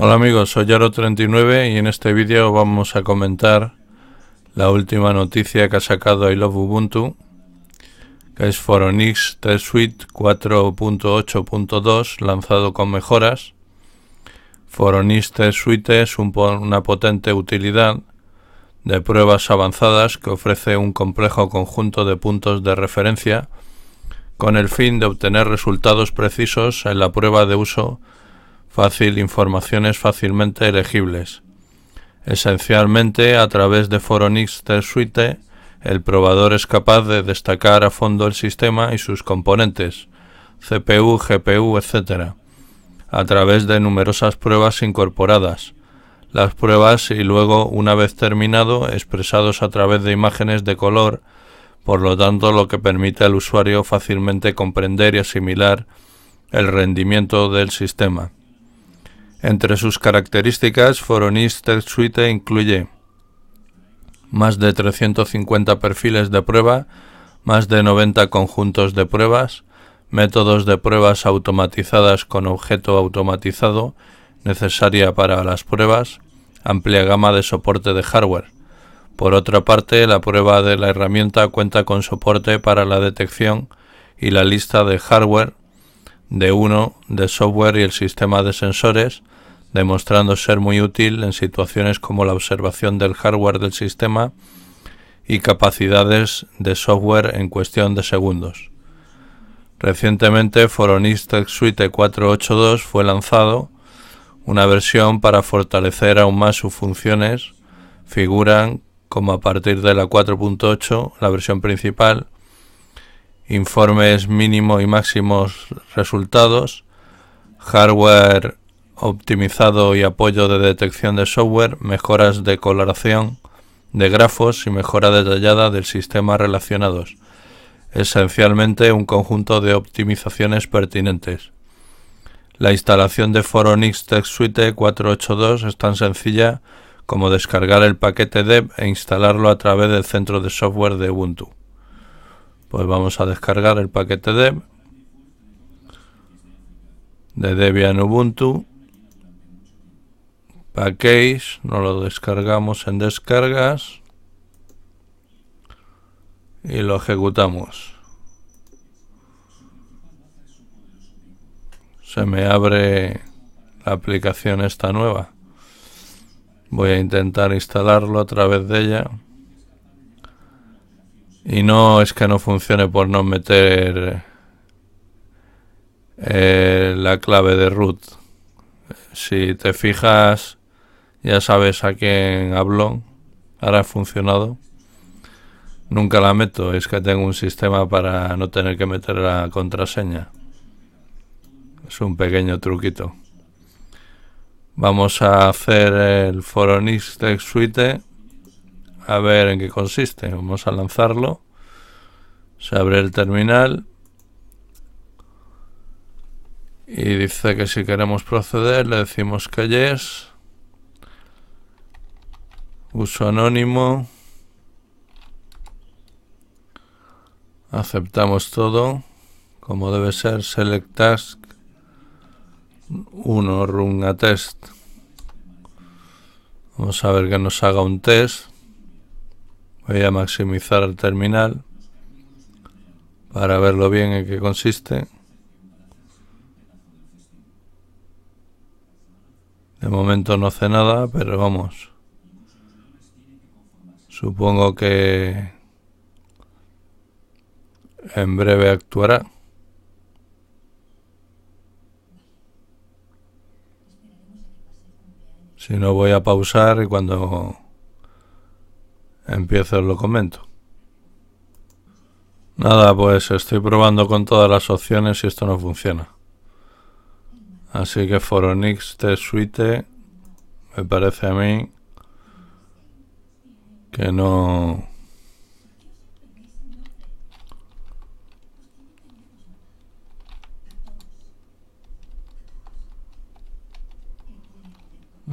Hola amigos, soy Yaro39 y en este vídeo vamos a comentar la última noticia que ha sacado I Love Ubuntu, que es Foronix Test Suite 4.8.2 lanzado con mejoras. Foronix Test Suite es una potente utilidad de pruebas avanzadas que ofrece un complejo conjunto de puntos de referencia con el fin de obtener resultados precisos en la prueba de uso fácil informaciones fácilmente elegibles. Esencialmente a través de Foronix Suite, el probador es capaz de destacar a fondo el sistema y sus componentes, CPU, GPU, etc., a través de numerosas pruebas incorporadas. Las pruebas y luego, una vez terminado, expresados a través de imágenes de color, por lo tanto lo que permite al usuario fácilmente comprender y asimilar el rendimiento del sistema. Entre sus características, Foronis Test Suite e incluye más de 350 perfiles de prueba, más de 90 conjuntos de pruebas, métodos de pruebas automatizadas con objeto automatizado necesaria para las pruebas, amplia gama de soporte de hardware. Por otra parte, la prueba de la herramienta cuenta con soporte para la detección y la lista de hardware de uno de software y el sistema de sensores, demostrando ser muy útil en situaciones como la observación del hardware del sistema y capacidades de software en cuestión de segundos. Recientemente Foronistex Suite 482 fue lanzado, una versión para fortalecer aún más sus funciones, figuran como a partir de la 4.8, la versión principal, informes mínimo y máximos resultados, hardware optimizado y apoyo de detección de software, mejoras de coloración de grafos y mejora detallada del sistema relacionados. Esencialmente un conjunto de optimizaciones pertinentes. La instalación de Foronix Tech Suite 482 es tan sencilla como descargar el paquete dev e instalarlo a través del centro de software de Ubuntu pues vamos a descargar el paquete dev de Debian Ubuntu package, nos lo descargamos en descargas y lo ejecutamos se me abre la aplicación esta nueva voy a intentar instalarlo a través de ella y no es que no funcione por no meter eh, la clave de root. Si te fijas, ya sabes a quién hablo Ahora ha funcionado. Nunca la meto, es que tengo un sistema para no tener que meter la contraseña. Es un pequeño truquito. Vamos a hacer el foro Suite a ver en qué consiste. Vamos a lanzarlo. Se abre el terminal. Y dice que si queremos proceder le decimos que yes. Uso anónimo. Aceptamos todo. Como debe ser, select task 1, run a test. Vamos a ver que nos haga un test. Voy a maximizar el terminal para verlo bien en qué consiste. De momento no hace nada, pero vamos. Supongo que en breve actuará. Si no voy a pausar y cuando empiezo lo comento. Nada, pues estoy probando con todas las opciones y esto no funciona. Así que Foronix T Suite me parece a mí que no...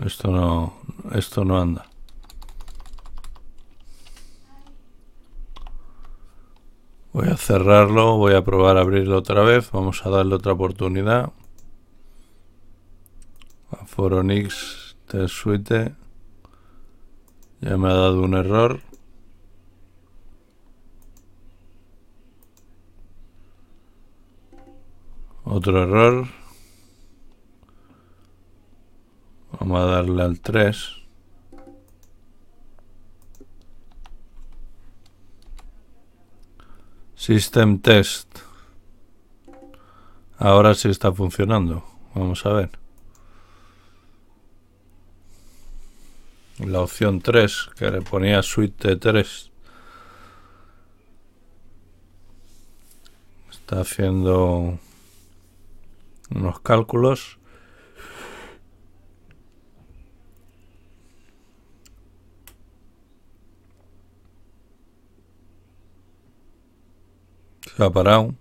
Esto no, esto no anda. Voy a cerrarlo, voy a probar a abrirlo otra vez, vamos a darle otra oportunidad. A Foronix Test Suite. Ya me ha dado un error. Otro error. Vamos a darle al 3. System test. Ahora sí está funcionando. Vamos a ver. La opción 3, que le ponía suite 3. Está haciendo unos cálculos. se ha parado.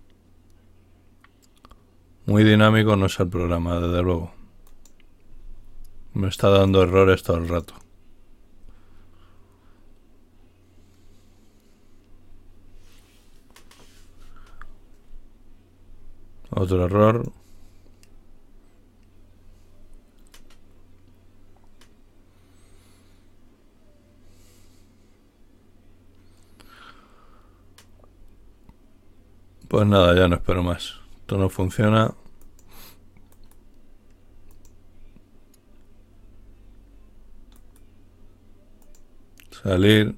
Muy dinámico no es el programa, desde luego. Me está dando errores todo el rato. Otro error. Pues nada, ya no espero más. Esto no funciona. Salir.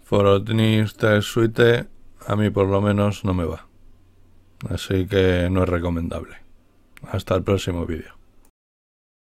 es suite. A mí por lo menos no me va. Así que no es recomendable. Hasta el próximo vídeo.